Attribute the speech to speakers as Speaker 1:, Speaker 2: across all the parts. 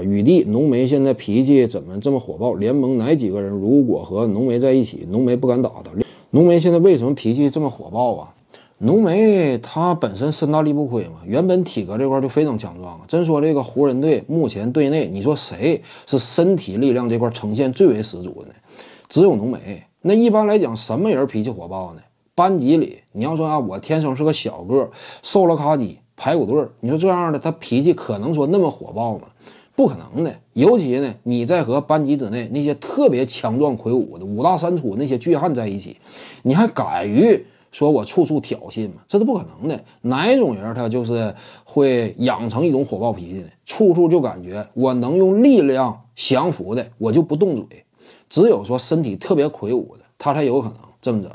Speaker 1: 雨帝浓眉现在脾气怎么这么火爆？联盟哪几个人如果和浓眉在一起，浓眉不敢打他？浓眉现在为什么脾气这么火爆啊？浓眉他本身身大力不亏嘛，原本体格这块就非常强壮。真说这个湖人队目前队内，你说谁是身体力量这块呈现最为十足的呢？只有浓眉。那一般来讲，什么人脾气火爆呢？班级里你要说啊，我天生是个小个，瘦了咔叽，排骨队儿，你说这样的他脾气可能说那么火爆吗？不可能的，尤其呢，你在和班级之内那些特别强壮魁梧的五大三粗那些巨汉在一起，你还敢于说我处处挑衅吗？这是不可能的。哪一种人他就是会养成一种火爆脾气呢？处处就感觉我能用力量降服的，我就不动嘴。只有说身体特别魁梧的，他才有可能这么整。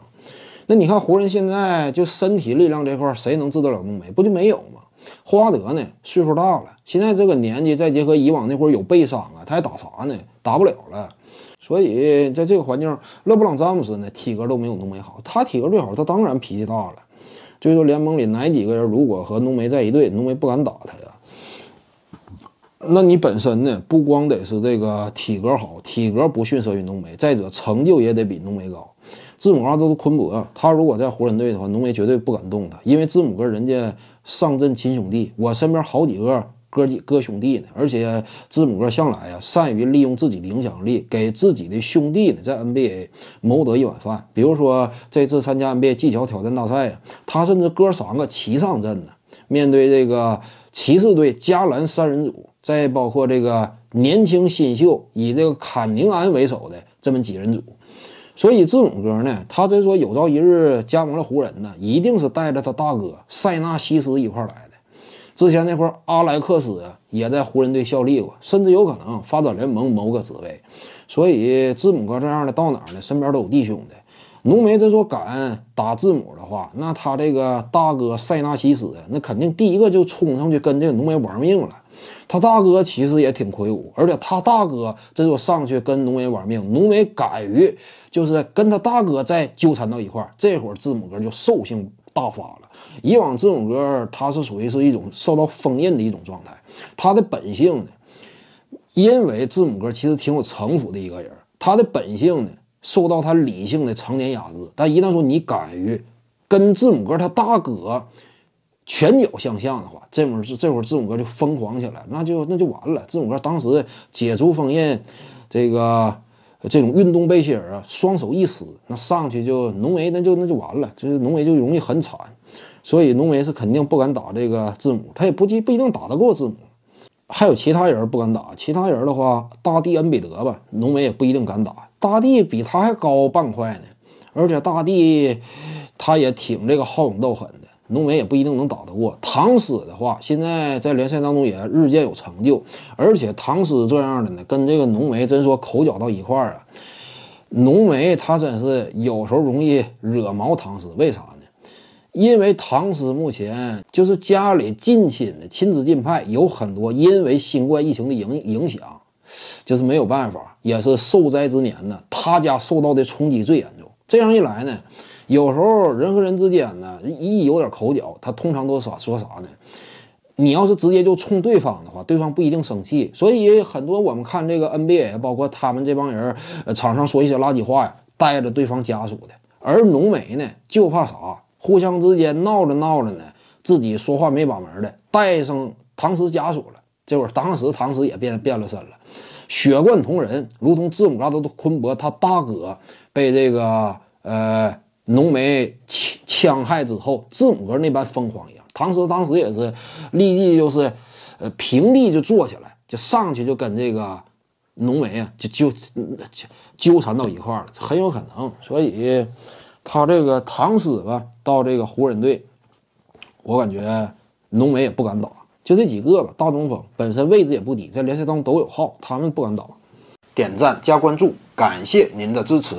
Speaker 1: 那你看湖人现在就身体力量这块，谁能治得了浓眉？不就没有吗？霍华德呢，岁数大了，现在这个年纪，再结合以往那会儿有背伤啊，他还打啥呢？打不了了。所以在这个环境，勒布朗詹姆斯呢，体格都没有浓眉好，他体格最好，他当然脾气大了。所以说，联盟里哪几个人如果和浓眉在一队，浓眉不敢打他呀？那你本身呢，不光得是这个体格好，体格不逊色于浓眉，再者成就也得比浓眉高。字母哥都是昆博，他如果在湖人队的话，浓眉绝对不敢动他，因为字母哥人家上阵亲兄弟，我身边好几个哥几哥兄弟呢。而且字母哥向来啊善于利用自己的影响力，给自己的兄弟呢在 NBA 谋得一碗饭。比如说这次参加 NBA 技巧挑战大赛啊，他甚至哥三个齐上阵呢，面对这个骑士队加兰三人组，再包括这个年轻新秀以这个坎宁安为首的这么几人组。所以字母哥呢，他真说有朝一日加盟了湖人呢，一定是带着他大哥塞纳西斯一块儿来的。之前那儿阿莱克斯也在湖人队效力过，甚至有可能发展联盟某个职位。所以字母哥这样的到哪儿呢，身边都有弟兄的。浓眉真说敢打字母的话，那他这个大哥塞纳西斯那肯定第一个就冲上去跟这个浓眉玩命了。他大哥其实也挺魁梧，而且他大哥真说上去跟浓眉玩命，浓眉敢于就是跟他大哥再纠缠到一块儿。这会儿字母哥就兽性大发了。以往字母哥他是属于是一种受到封印的一种状态，他的本性呢，因为字母哥其实挺有城府的一个人，他的本性呢受到他理性的常年压制，但一旦说你敢于跟字母哥他大哥。拳脚相向的话，这会儿这会儿字母哥就疯狂起来，那就那就完了。字母哥当时解除封印，这个这种运动背心儿啊，双手一撕，那上去就浓眉，那就那就完了，就是浓眉就容易很惨。所以浓眉是肯定不敢打这个字母，他也不不一定打得过字母。还有其他人不敢打，其他人的话，大地恩比德吧，浓眉也不一定敢打。大地比他还高半块呢，而且大地他也挺这个好勇斗狠的。浓眉也不一定能打得过唐斯的话，现在在联赛当中也日渐有成就。而且唐斯这样的呢，跟这个浓眉真说口角到一块儿啊。浓眉他真是有时候容易惹毛唐斯，为啥呢？因为唐斯目前就是家里近亲的亲子近派有很多，因为新冠疫情的影影响，就是没有办法，也是受灾之年呢，他家受到的冲击最严重。这样一来呢。有时候人和人之间呢，一有点口角，他通常都啥说啥呢？你要是直接就冲对方的话，对方不一定生气。所以很多我们看这个 NBA，包括他们这帮人，呃，场上说一些垃圾话呀，带着对方家属的。而浓眉呢，就怕啥？互相之间闹着闹着呢，自己说话没把门的，带上唐斯家属了。这会儿当时唐斯也变变了身了，血贯同人，如同字母哥的昆博，他大哥被这个呃。浓眉枪枪害之后，字母哥那般疯狂一样，唐斯当时也是立即就是，呃，平地就坐起来，就上去就跟这个浓眉啊就纠纠缠到一块儿了，很有可能。所以他这个唐斯到这个湖人队，我感觉浓眉也不敢打，就这几个吧，大中锋本身位置也不低，在联赛当中都有号，他们不敢打。点赞加关注，感谢您的支持。